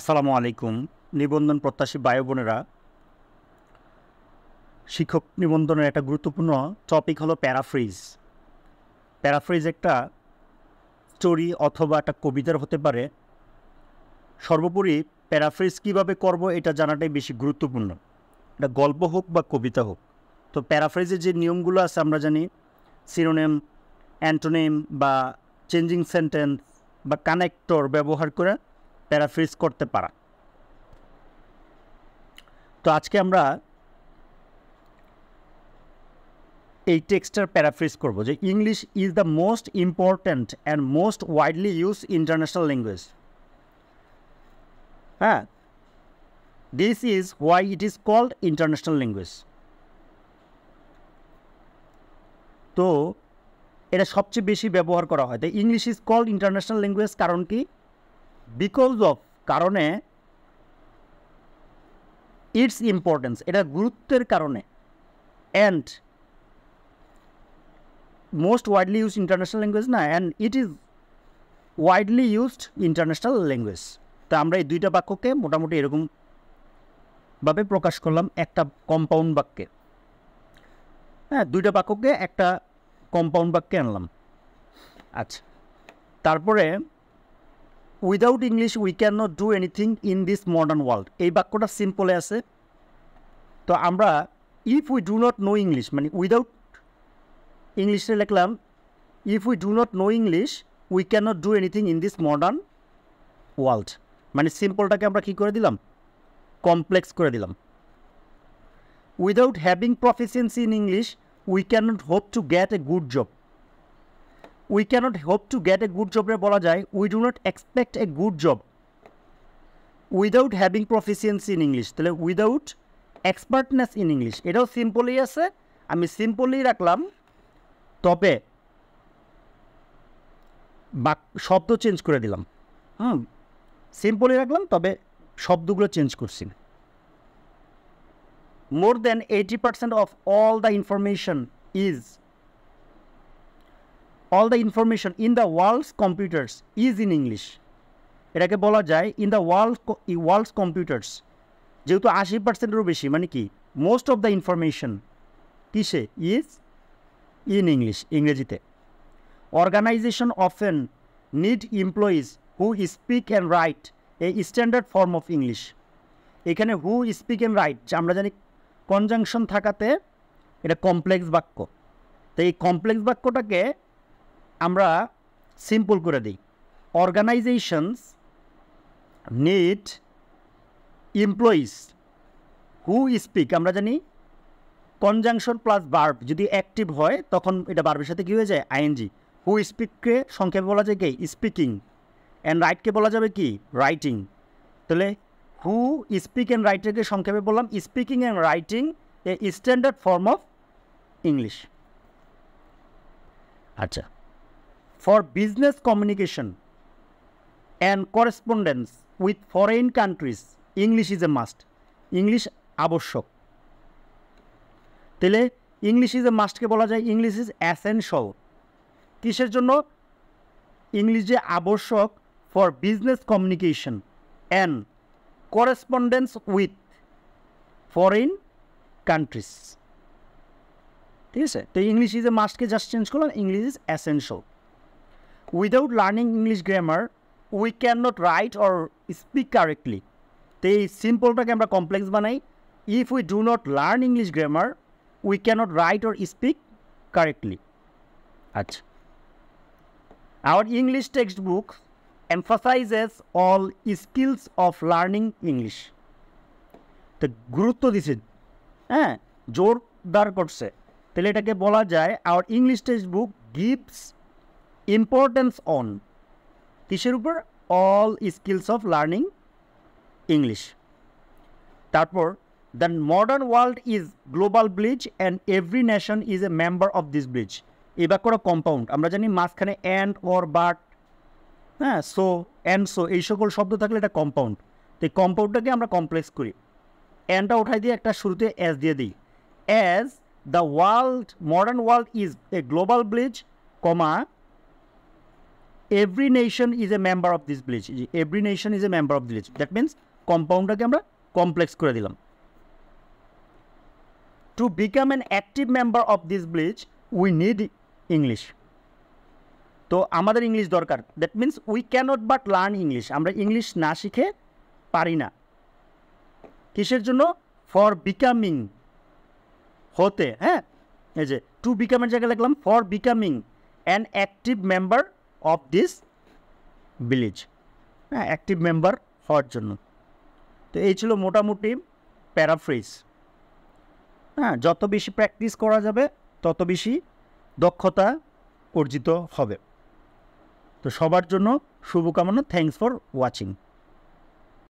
আসসালামু আলাইকুম নিবন্ধন প্রত্যাশী বায়ু বোনেরা শিক্ষক নিবন্ধনের একটা গুরুত্বপূর্ণ টপিক হলো প্যারাফ্রিজ প্যারাফ্রিজ একটা স্টোরি অথবা একটা কবিতার হতে পারে সর্বোপরি প্যারাফ্রিজ কিভাবে করব এটা জানাটাই বেশি গুরুত্বপূর্ণ এটা গল্প হোক বা কবিতা হোক তো প্যারাফ্রিজের যে নিয়মগুলো আছে আমরা জানি সিরোনেম অ্যান্টোনেম বা চেঞ্জিং সেন্টেন্স বা কানেক্টর ব্যবহার করে প্যারাফ্রিজ করতে পারা তো আজকে আমরা এই টেক্সটার প্যারাফ্রিজ করব যে English is the most important and most widely use international language হ্যাঁ this is why it is called international language তো এটা সবচেয়ে বেশি ব্যবহার করা হয় তাই English is called international language কারণ কি বিকজ অফ কারণে ইটস ইম্পর্টেন্স এটা গুরুত্বের কারণে and most widely use international language না and it is widely used international language তো আমরা এই দুইটা বাক্যকে মোটামুটি এরকমভাবে প্রকাশ করলাম একটা কম্পাউন্ড বাক্যে হ্যাঁ দুইটা বাক্যকে একটা কম্পাউন্ড বাক্যে আনলাম আচ্ছা তারপরে without English we can not do anything in this modern world এই বাক্যটা সিম্পলে আছে তো আমরা if we do not know English মানে উইদাউট ইংলিশে লিখলাম if we do not know English we can not do anything in this modern world মানে সিম্পলটাকে আমরা কী করে দিলাম কমপ্লেক্স করে দিলাম without having proficiency in English we can not hope to get a good job we cannot hope to get a good জবরে বলা যায় we do not expect a good job without having proficiency in English তাহলে without expertness in English এটাও সিম্পলই আছে আমি সিম্পলই রাখলাম তবে বাক শব্দ চেঞ্জ করে দিলাম হুম সিম্পলি রাখলাম তবে শব্দগুলো চেঞ্জ করছি more than eighty percent of all the information is all the information in the world's computers is in English এটাকে বলা যায় in the world world's computers যেহেতু আশি পার্সেন্টেরও বেশি মানে কি মোস্ট অফ দ্য ইনফরমেশন কিসে ইজ ইন ইংলিশ ইংরেজিতে organisation often need employees who speak and write a standard form of English এখানে হু স্পিক অ্যান্ড রাইট আমরা জানি কনজাংশন থাকাতে এটা কমপ্লেক্স বাক্য তো এই কমপ্লেক্স বাক্যটাকে আমরা সিম্পল করে দিই organisations need employees who speak আমরা জানি কনজাংশন প্লাস বার্ব যদি অ্যাক্টিভ হয় তখন এটা বার্বের সাথে কী হয়ে যায় আইএনজি হু স্পিককে সংক্ষেপে বলা যায় কি স্পিকিং অ্যান্ড রাইটকে বলা যাবে কি রাইটিং তাহলে হু স্পিক অ্যান্ড রাইটারকে সংক্ষেপে বললাম speaking and writing a standard form of English আচ্ছা for business communication and correspondence with foreign countries English is a must English আবশ্যক তাহলে ইংলিশ ইজ এ মাস্টকে বলা যায় ইংলিশ ইজ অ্যাসেনশল কিসের জন্য ইংলিশ যে আবশ্যক for business communication and correspondence with foreign countries ঠিক আছে তো ইংলিশ ইজ এ মাস্টকে জাস্ট চেঞ্জ করলাম English is essential without learning English grammar we can not write or speak correctly তো এই সিম্পলটাকে আমরা কমপ্লেক্স বানাই if we do not learn English grammar we not write or speak correctly আচ্ছা our English text book emphasizes all skills of learning English তো গুরুত্ব দিছে হ্যাঁ জোরদার করছে তাহলে এটাকে বলা যায় our English text book gives importance on কিসের উপর all skills of learning English তারপর the modern world is global village and every nation is a member of this bridge এই বাক্যটা কম্পাউন্ড আমরা জানি মাঝখানে অ্যান্ড অর বাট হ্যাঁ so and so এই সকল শব্দ থাকলে এটা কম্পাউন্ড তো এই কম্পাউন্ডটাকে আমরা কমপ্লেক্স করি অ্যান্ডটা উঠাই দিয়ে একটা শুরুতে অ্যাজ দিয়ে দিই as the world modern world is a global bridge comma every nation is a member of this village every nation is a member of village that means কম্পাউন্ডটাকে আমরা কমপ্লেক্স করে দিলাম to become an active member of this village we need English তো আমাদের English দরকার that means we cannot but learn English আমরা English না শিখে পারি না কিসের জন্য ফর বিকামিং হতে হ্যাঁ এই যে টু বিকামের জায়গায় লিখলাম for becoming an active member of this village হ্যাঁ অ্যাক্টিভ মেম্বার হওয়ার জন্য তো এই ছিল মোটামুটি প্যারাফ্রেজ হ্যাঁ যত বেশি প্র্যাকটিস করা যাবে তত বেশি দক্ষতা অর্জিত হবে তো সবার জন্য শুভকামনা থ্যাংকস ফর ওয়াচিং